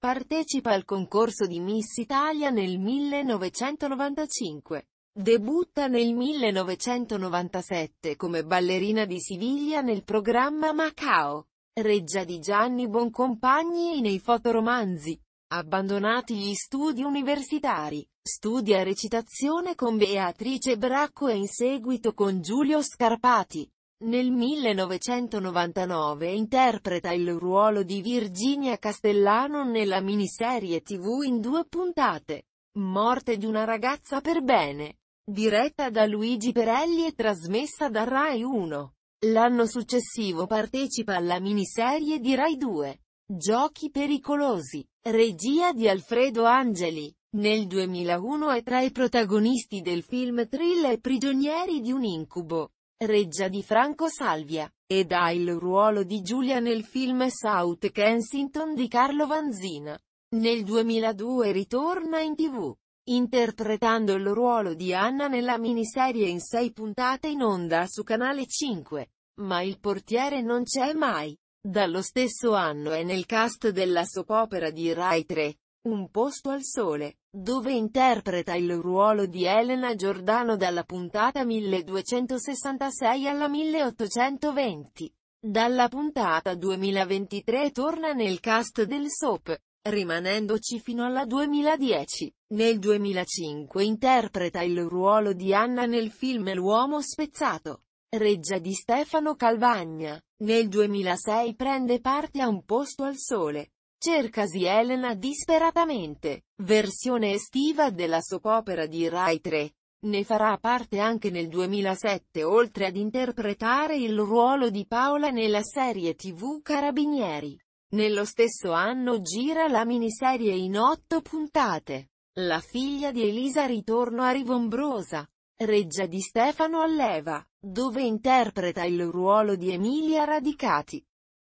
Partecipa al concorso di Miss Italia nel 1995. Debutta nel 1997 come ballerina di Siviglia nel programma Macao, reggia di Gianni Boncompagni e nei fotoromanzi. Abbandonati gli studi universitari, studia recitazione con Beatrice Bracco e in seguito con Giulio Scarpati. Nel 1999 interpreta il ruolo di Virginia Castellano nella miniserie tv in due puntate, Morte di una ragazza per bene, diretta da Luigi Perelli e trasmessa da Rai 1. L'anno successivo partecipa alla miniserie di Rai 2, Giochi pericolosi, regia di Alfredo Angeli. Nel 2001 è tra i protagonisti del film thriller Prigionieri di un incubo reggia di Franco Salvia, ed ha il ruolo di Giulia nel film South Kensington di Carlo Vanzina. Nel 2002 ritorna in tv, interpretando il ruolo di Anna nella miniserie in sei puntate in onda su Canale 5. Ma il portiere non c'è mai. Dallo stesso anno è nel cast della soap opera di Rai 3, un posto al sole, dove interpreta il ruolo di Elena Giordano dalla puntata 1266 alla 1820. Dalla puntata 2023 torna nel cast del soap, rimanendoci fino alla 2010. Nel 2005 interpreta il ruolo di Anna nel film L'uomo spezzato, reggia di Stefano Calvagna. Nel 2006 prende parte a Un posto al sole, Cercasi Elena disperatamente. Versione estiva della soap opera di Rai 3. Ne farà parte anche nel 2007 oltre ad interpretare il ruolo di Paola nella serie tv Carabinieri. Nello stesso anno gira la miniserie in otto puntate. La figlia di Elisa ritorno a Rivombrosa, reggia di Stefano Alleva, dove interpreta il ruolo di Emilia Radicati.